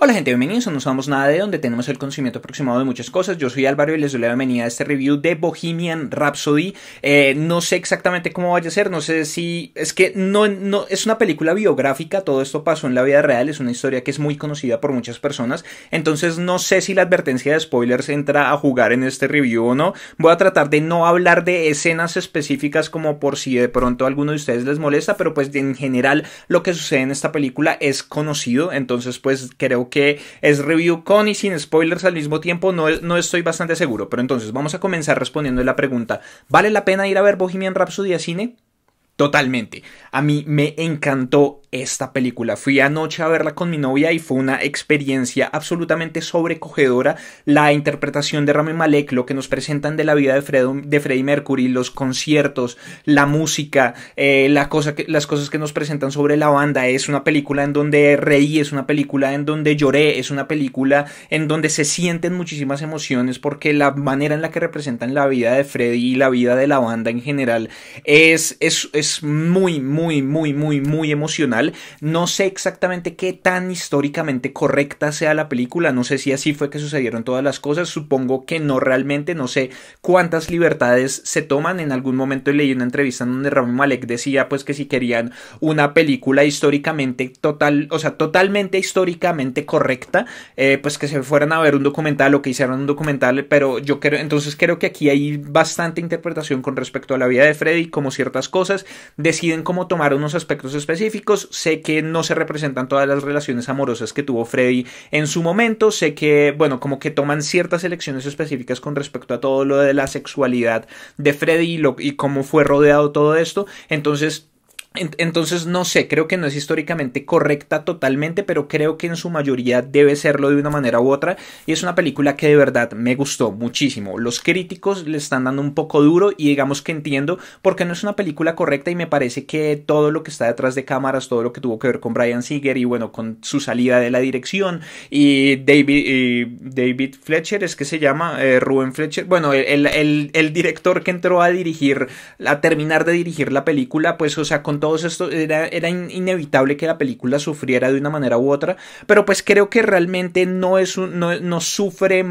Hola gente, bienvenidos a No Sabemos Nada de donde tenemos el conocimiento aproximado de muchas cosas. Yo soy Álvaro y les doy la bienvenida a este review de Bohemian Rhapsody. Eh, no sé exactamente cómo vaya a ser, no sé si... Es que no, no... Es una película biográfica, todo esto pasó en la vida real, es una historia que es muy conocida por muchas personas. Entonces no sé si la advertencia de spoilers entra a jugar en este review o no. Voy a tratar de no hablar de escenas específicas como por si de pronto a alguno de ustedes les molesta, pero pues en general lo que sucede en esta película es conocido, entonces pues creo que que es review con y sin spoilers al mismo tiempo, no, no estoy bastante seguro. Pero entonces vamos a comenzar respondiendo la pregunta, ¿vale la pena ir a ver Bohemian Rhapsody a cine? Totalmente. A mí me encantó esta película. Fui anoche a verla con mi novia y fue una experiencia absolutamente sobrecogedora. La interpretación de Rami Malek, lo que nos presentan de la vida de, Freddy de Freddie Mercury, los conciertos, la música, eh, las cosas que nos presentan sobre la banda. Es una película en donde reí, es una película en donde lloré, es una película en donde se sienten muchísimas emociones porque la manera en la que representan la vida de Freddie y la vida de la banda en general es, es, es muy, muy, muy, muy, muy emocional no sé exactamente qué tan históricamente correcta sea la película, no sé si así fue que sucedieron todas las cosas, supongo que no realmente, no sé cuántas libertades se toman. En algún momento leí una entrevista donde Rami Malek decía pues que si querían una película históricamente total, o sea, totalmente históricamente correcta, eh, pues que se fueran a ver un documental o que hicieran un documental, pero yo creo, entonces creo que aquí hay bastante interpretación con respecto a la vida de Freddy, como ciertas cosas, deciden cómo tomar unos aspectos específicos, sé que no se representan todas las relaciones amorosas que tuvo Freddy en su momento, sé que, bueno, como que toman ciertas elecciones específicas con respecto a todo lo de la sexualidad de Freddy y, y cómo fue rodeado todo esto, entonces entonces, no sé, creo que no es históricamente correcta totalmente, pero creo que en su mayoría debe serlo de una manera u otra. Y es una película que de verdad me gustó muchísimo. Los críticos le están dando un poco duro y digamos que entiendo porque no es una película correcta y me parece que todo lo que está detrás de cámaras, todo lo que tuvo que ver con Brian Singer y bueno, con su salida de la dirección y David, David Fletcher, es que se llama eh, Rubén Fletcher, bueno, el, el director que entró a dirigir, a terminar de dirigir la película, pues o sea, con esto era, inevitable que la película sufriera de una manera u otra, pero pues creo que realmente no es no sufre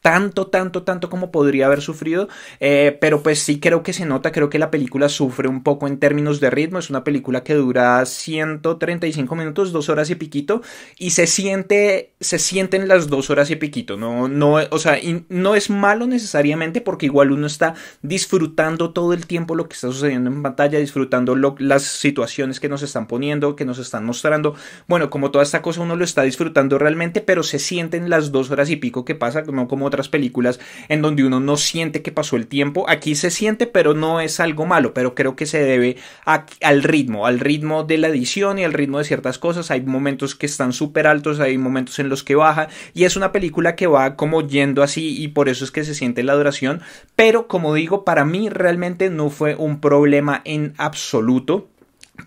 tanto, tanto, tanto como podría haber sufrido, eh, pero pues sí creo que se nota, creo que la película sufre un poco en términos de ritmo, es una película que dura 135 minutos, dos horas y piquito, y se siente, se sienten las dos horas y piquito, no, no, o sea, no es malo necesariamente porque igual uno está disfrutando todo el tiempo lo que está sucediendo en pantalla, disfrutando las situaciones que nos están poniendo, que nos están mostrando, bueno, como toda esta cosa uno lo está disfrutando realmente, pero se sienten las dos horas y pico que pasa, no como otras películas en donde uno no siente que pasó el tiempo. Aquí se siente, pero no es algo malo, pero creo que se debe al ritmo, al ritmo de la edición y al ritmo de ciertas cosas. Hay momentos que están súper altos, hay momentos en los que baja y es una película que va como yendo así y por eso es que se siente la duración. Pero como digo, para mí realmente no fue un problema en absoluto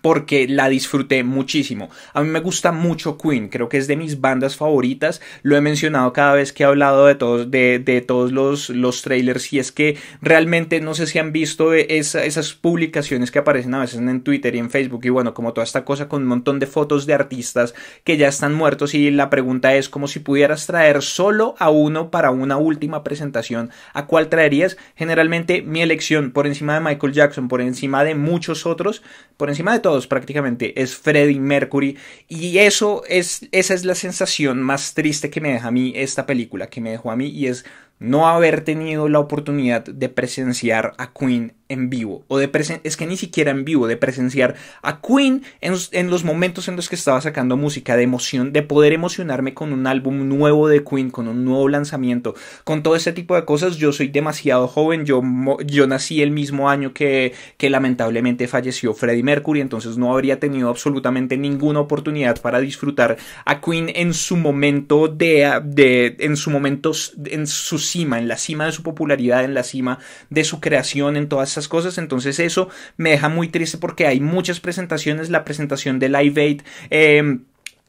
porque la disfruté muchísimo. A mí me gusta mucho Queen, creo que es de mis bandas favoritas, lo he mencionado cada vez que he hablado de todos, de, todos los, los trailers y es que realmente no sé si han visto e, esas publicaciones que aparecen a veces en Twitter y en Facebook y bueno, como toda esta cosa con un montón de fotos de artistas que ya están muertos y la pregunta es como si pudieras traer solo a uno para una última presentación, ¿a cuál traerías? Generalmente mi elección por encima de Michael Jackson, por encima de muchos otros, por encima de todo prácticamente es Freddie Mercury y eso es esa es la sensación más triste que me deja a mí esta película que me dejó a mí y es no haber tenido la oportunidad de presenciar a Queen en vivo, o de es que ni siquiera en vivo, de presenciar a Queen en, los momentos en los que estaba sacando música, de emoción, de poder emocionarme con un álbum nuevo de Queen, con un nuevo lanzamiento, con todo ese tipo de cosas, yo soy demasiado joven, yo, yo nací el mismo año que, que lamentablemente falleció Freddie Mercury, entonces no habría tenido absolutamente ninguna oportunidad para disfrutar a Queen en su momento de, de en su momento, en su cima, en la cima de su popularidad, en la cima de su creación, en todas esas cosas. Entonces eso me deja muy triste porque hay muchas presentaciones, la presentación de Live Aid. Eh,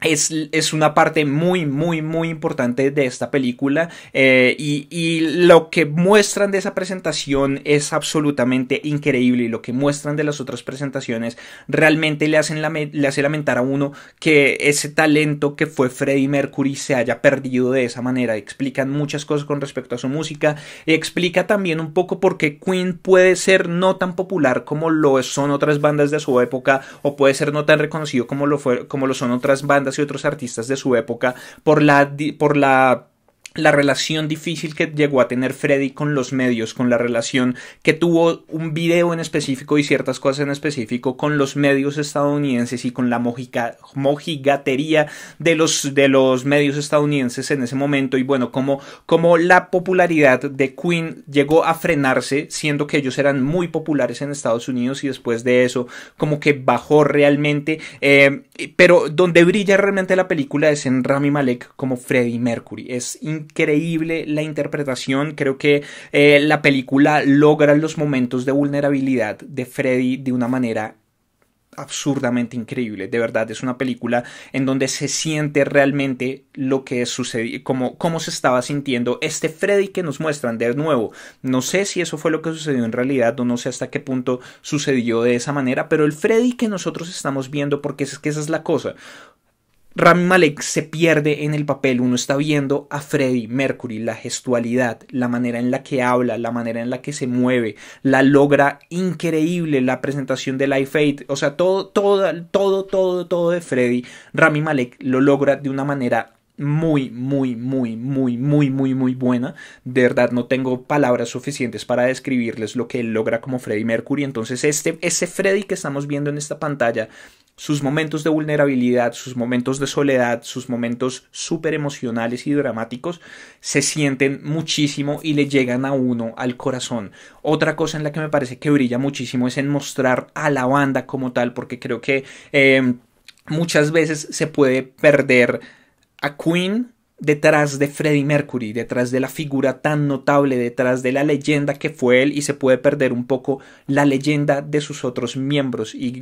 es, una parte muy, muy, muy importante de esta película eh, y, lo que muestran de esa presentación es absolutamente increíble y lo que muestran de las otras presentaciones realmente le, hacen le hace lamentar a uno que ese talento que fue Freddie Mercury se haya perdido de esa manera. Explican muchas cosas con respecto a su música, explica también un poco por qué Queen puede ser no tan popular como lo son otras bandas de su época o puede ser no tan reconocido como lo, fue, como lo son otras bandas y otros artistas de su época por la, por la la relación difícil que llegó a tener Freddy con los medios, con la relación que tuvo un video en específico y ciertas cosas en específico con los medios estadounidenses y con la mojigatería de los, de los medios estadounidenses en ese momento y bueno, como, como la popularidad de Queen llegó a frenarse siendo que ellos eran muy populares en Estados Unidos y después de eso como que bajó realmente, eh, pero donde brilla realmente la película es en Rami Malek como Freddy Mercury, es increíble increíble la interpretación. Creo que eh, la película logra los momentos de vulnerabilidad de Freddy de una manera absurdamente increíble. De verdad, es una película en donde se siente realmente lo que sucedió, como cómo se estaba sintiendo este Freddy que nos muestran de nuevo. No sé si eso fue lo que sucedió en realidad o no sé hasta qué punto sucedió de esa manera, pero el Freddy que nosotros estamos viendo, porque es que esa es la cosa. Rami Malek se pierde en el papel, uno está viendo a Freddie Mercury, la gestualidad, la manera en la que habla, la manera en la que se mueve, la logra increíble, la presentación de Life Aid, o sea, todo, todo, todo, todo, todo de Freddie, Rami Malek lo logra de una manera muy, muy, muy, muy, muy, muy, muy buena. De verdad, no tengo palabras suficientes para describirles lo que él logra como Freddie Mercury. Entonces, este, ese Freddy que estamos viendo en esta pantalla sus momentos de vulnerabilidad, sus momentos de soledad, sus momentos súper emocionales y dramáticos se sienten muchísimo y le llegan a uno al corazón. Otra cosa en la que me parece que brilla muchísimo es en mostrar a la banda como tal, porque creo que eh, muchas veces se puede perder a Queen detrás de Freddie Mercury, detrás de la figura tan notable, detrás de la leyenda que fue él y se puede perder un poco la leyenda de sus otros miembros y,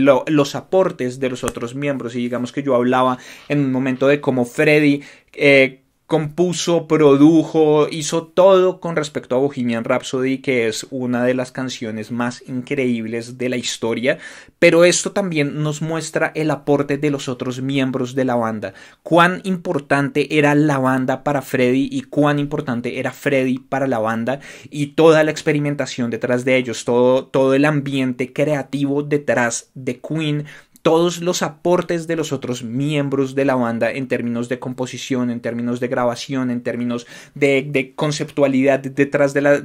los aportes de los otros miembros. Y digamos que yo hablaba en un momento de cómo Freddie... Eh, compuso, produjo, hizo todo con respecto a Bohemian Rhapsody, que es una de las canciones más increíbles de la historia, pero esto también nos muestra el aporte de los otros miembros de la banda, cuán importante era la banda para Freddy y cuán importante era Freddy para la banda y toda la experimentación detrás de ellos, todo, todo el ambiente creativo detrás de Queen todos los aportes de los otros miembros de la banda en términos de composición, en términos de grabación, en términos de, conceptualidad detrás de, la,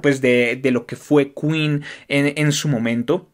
pues lo que fue Queen en, en su momento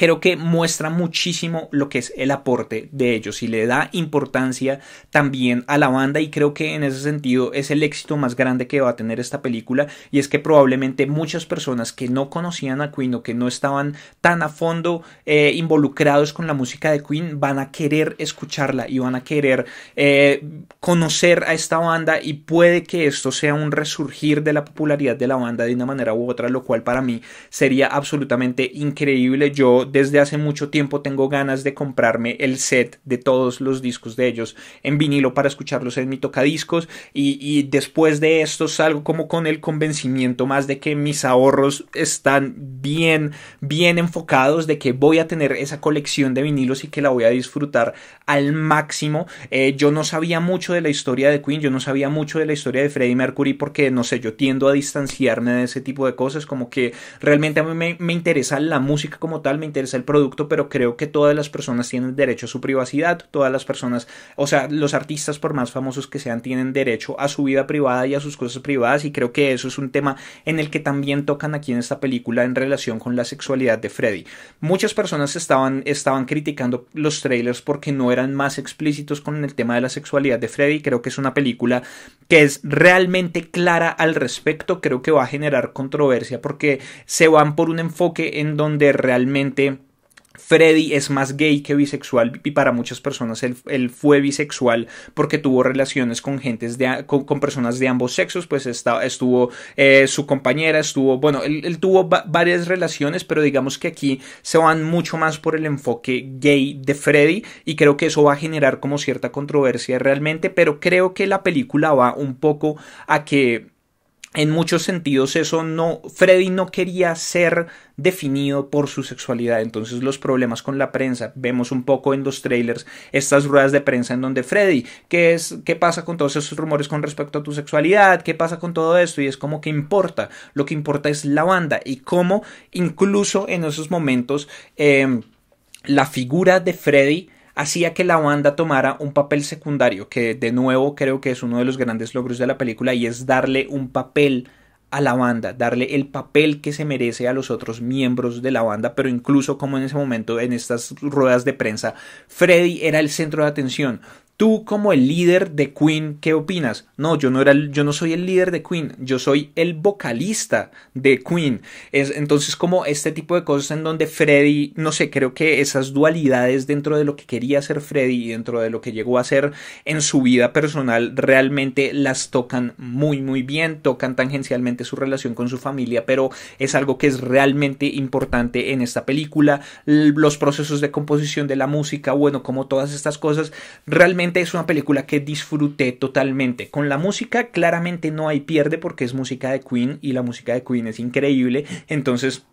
creo que muestra muchísimo lo que es el aporte de ellos y le da importancia también a la banda y creo que en ese sentido es el éxito más grande que va a tener esta película y es que probablemente muchas personas que no conocían a Queen o que no estaban tan a fondo eh, involucrados con la música de Queen van a querer escucharla y van a querer eh, conocer a esta banda y puede que esto sea un resurgir de la popularidad de la banda de una manera u otra, lo cual para mí sería absolutamente increíble. Yo desde hace mucho tiempo tengo ganas de comprarme el set de todos los discos de ellos en vinilo para escucharlos en mi tocadiscos y, y después de esto salgo como con el convencimiento más de que mis ahorros están bien, bien enfocados, de que voy a tener esa colección de vinilos y que la voy a disfrutar al máximo. Eh, yo no sabía mucho de la historia de Queen, yo no sabía mucho de la historia de Freddie Mercury porque, no sé, yo tiendo a distanciarme de ese tipo de cosas, como que realmente a mí me, interesa la música como tal, me interesa el producto, pero creo que todas las personas tienen derecho a su privacidad, todas las personas, o sea, los artistas por más famosos que sean, tienen derecho a su vida privada y a sus cosas privadas y creo que eso es un tema en el que también tocan aquí en esta película en relación con la sexualidad de Freddie Muchas personas estaban, estaban criticando los trailers porque no eran más explícitos con el tema de la sexualidad de Freddy. Creo que es una película que es realmente clara al respecto. Creo que va a generar controversia porque se van por un enfoque en donde realmente Freddy es más gay que bisexual y para muchas personas él, él fue bisexual porque tuvo relaciones con gentes con, personas de ambos sexos, pues estuvo eh, su compañera, estuvo, bueno, él, él tuvo varias relaciones, pero digamos que aquí se van mucho más por el enfoque gay de Freddy y creo que eso va a generar como cierta controversia realmente, pero creo que la película va un poco a que en muchos sentidos eso no, Freddy no quería ser definido por su sexualidad, entonces los problemas con la prensa, vemos un poco en los trailers estas ruedas de prensa en donde Freddy, ¿qué es, qué pasa con todos esos rumores con respecto a tu sexualidad? ¿Qué pasa con todo esto? Y es como que importa, lo que importa es la banda y cómo incluso en esos momentos eh, la figura de Freddy hacía que la banda tomara un papel secundario, que de nuevo creo que es uno de los grandes logros de la película y es darle un papel a la banda, darle el papel que se merece a los otros miembros de la banda, pero incluso como en ese momento en estas ruedas de prensa, Freddy era el centro de atención, Tú como el líder de Queen, ¿qué opinas? No, yo no, era, yo no soy el líder de Queen, yo soy el vocalista de Queen. Es, entonces como este tipo de cosas en donde Freddy, no sé, creo que esas dualidades dentro de lo que quería ser Freddy y dentro de lo que llegó a ser en su vida personal realmente las tocan muy muy bien, tocan tangencialmente su relación con su familia, pero es algo que es realmente importante en esta película, los procesos de composición de la música, bueno, como todas estas cosas realmente es una película que disfruté totalmente. Con la música claramente no hay pierde porque es música de Queen y la música de Queen es increíble. Entonces,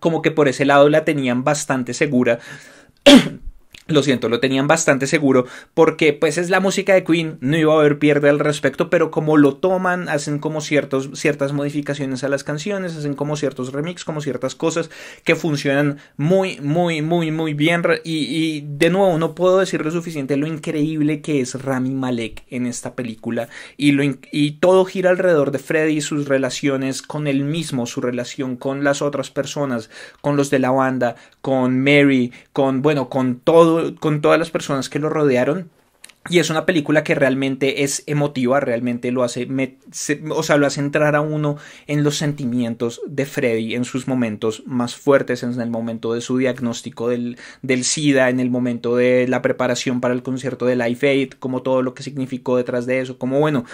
como que por ese lado la tenían bastante segura. Lo siento, lo tenían bastante seguro porque pues es la música de Queen, no iba a haber pierde al respecto, pero como lo toman, hacen como ciertos, ciertas modificaciones a las canciones, hacen como ciertos remixes como ciertas cosas que funcionan muy, muy, muy, muy bien. Y, de nuevo, no puedo decir lo suficiente lo increíble que es Rami Malek en esta película y, lo y todo gira alrededor de Freddy y sus relaciones con él mismo, su relación con las otras personas, con los de la banda, con Mary, con, bueno, con todo con todas las personas que lo rodearon. Y es una película que realmente es emotiva, realmente lo hace, o sea, lo hace entrar a uno en los sentimientos de Freddy en sus momentos más fuertes, en el momento de su diagnóstico del, del SIDA, en el momento de la preparación para el concierto de Life Aid, como todo lo que significó detrás de eso, como bueno,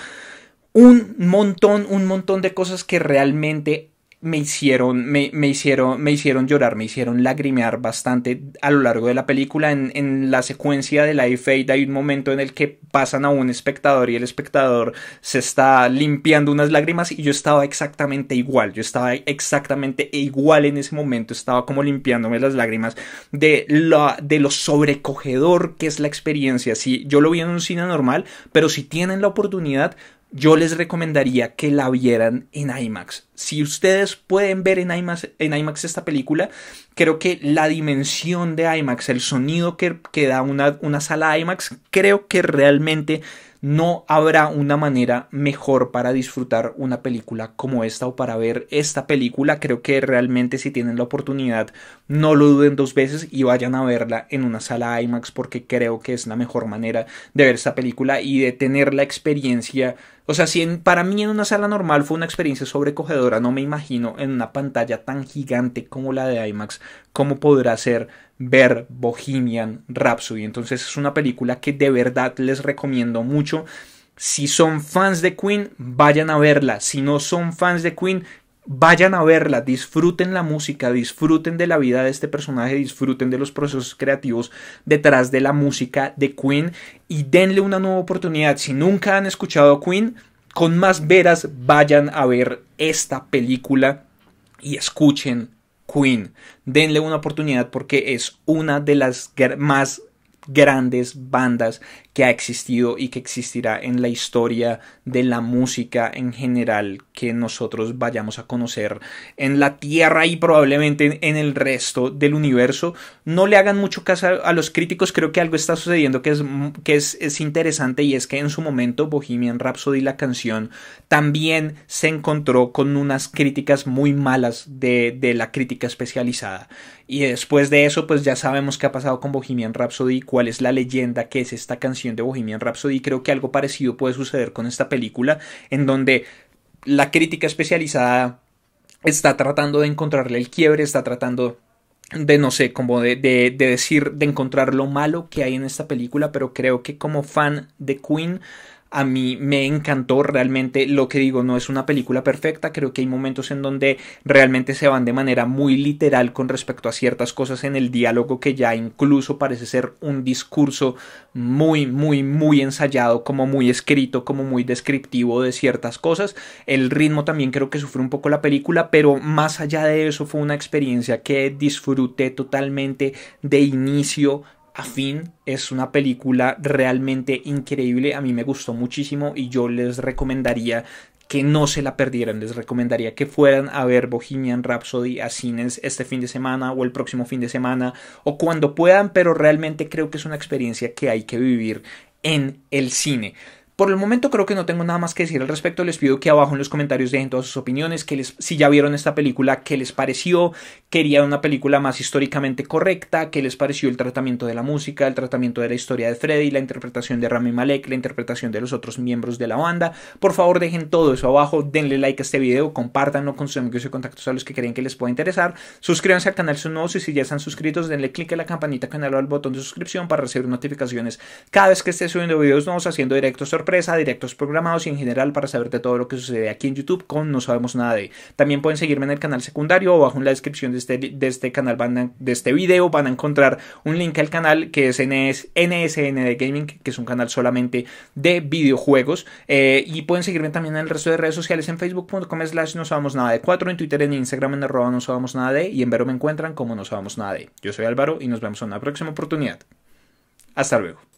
un montón, un montón de cosas que realmente me hicieron, me, hicieron, me hicieron llorar, me hicieron lagrimear bastante a lo largo de la película. En, la secuencia de la Fade hay un momento en el que pasan a un espectador y el espectador se está limpiando unas lágrimas y yo estaba exactamente igual, yo estaba exactamente igual en ese momento, estaba como limpiándome las lágrimas de, de lo sobrecogedor que es la experiencia. Si yo lo vi en un cine normal, pero si tienen la oportunidad, yo les recomendaría que la vieran en IMAX. Si ustedes pueden ver en IMAX, esta película, creo que la dimensión de IMAX, el sonido que, da una sala IMAX, creo que realmente no habrá una manera mejor para disfrutar una película como esta o para ver esta película. Creo que realmente si tienen la oportunidad no lo duden dos veces y vayan a verla en una sala IMAX porque creo que es la mejor manera de ver esta película y de tener la experiencia. O sea, si en, para mí en una sala normal fue una experiencia sobrecogedora, no me imagino en una pantalla tan gigante como la de IMAX cómo podrá ser ver Bohemian Rhapsody. Entonces es una película que de verdad les recomiendo mucho. Si son fans de Queen, vayan a verla. Si no son fans de Queen, vayan a verla, disfruten la música, disfruten de la vida de este personaje, disfruten de los procesos creativos detrás de la música de Queen y denle una nueva oportunidad. Si nunca han escuchado a Queen, con más veras vayan a ver esta película y escuchen Queen. Denle una oportunidad porque es una de las más grandes bandas que ha existido y que existirá en la historia de la música en general que nosotros vayamos a conocer en la Tierra y probablemente en el resto del universo. No le hagan mucho caso a los críticos, creo que algo está sucediendo que es, que interesante y es que en su momento Bohemian Rhapsody, la canción, también se encontró con unas críticas muy malas de, de la crítica especializada. Y después de eso, pues ya sabemos qué ha pasado con Bohemian Rhapsody, cuál es la leyenda que es esta canción de Bohemian Rhapsody. Creo que algo parecido puede suceder con esta película, en donde la crítica especializada está tratando de encontrarle el quiebre, está tratando de no sé, como de, de, de decir, de encontrar lo malo que hay en esta película, pero creo que como fan de Queen a mí me encantó realmente lo que digo, no es una película perfecta, creo que hay momentos en donde realmente se van de manera muy literal con respecto a ciertas cosas en el diálogo que ya incluso parece ser un discurso muy, muy, muy ensayado, como muy escrito, como muy descriptivo de ciertas cosas. El ritmo también creo que sufre un poco la película, pero más allá de eso fue una experiencia que disfruté totalmente de inicio a fin es una película realmente increíble, a mí me gustó muchísimo y yo les recomendaría que no se la perdieran, les recomendaría que fueran a ver Bohemian Rhapsody a cines este fin de semana o el próximo fin de semana o cuando puedan, pero realmente creo que es una experiencia que hay que vivir en el cine. Por el momento creo que no tengo nada más que decir al respecto. Les pido que abajo en los comentarios dejen todas sus opiniones, que les, si ya vieron esta película, qué les pareció, querían una película más históricamente correcta, qué les pareció el tratamiento de la música, el tratamiento de la historia de Freddy, la interpretación de Rami Malek, la interpretación de los otros miembros de la banda. Por favor dejen todo eso abajo, denle like a este video, compártanlo con sus amigos y contactos a los que creen que les pueda interesar. Suscríbanse al canal si son nuevos y si ya están suscritos denle click a la campanita canal o al botón de suscripción para recibir notificaciones cada vez que esté subiendo videos nuevos haciendo directos directos programados y en general para saber de todo lo que sucede aquí en YouTube con No Sabemos Nada de. También pueden seguirme en el canal secundario o bajo en la descripción de este, de este canal, de este video, van a encontrar un link al canal que es NSN de Gaming, que es un canal solamente de videojuegos. Eh, y pueden seguirme también en el resto de redes sociales en facebook.com slash No Sabemos Nada de cuatro en Twitter, en Instagram, en arroba No Sabemos Nada de y en Vero me encuentran como No Sabemos Nada de. Yo soy Álvaro y nos vemos en una próxima oportunidad. Hasta luego.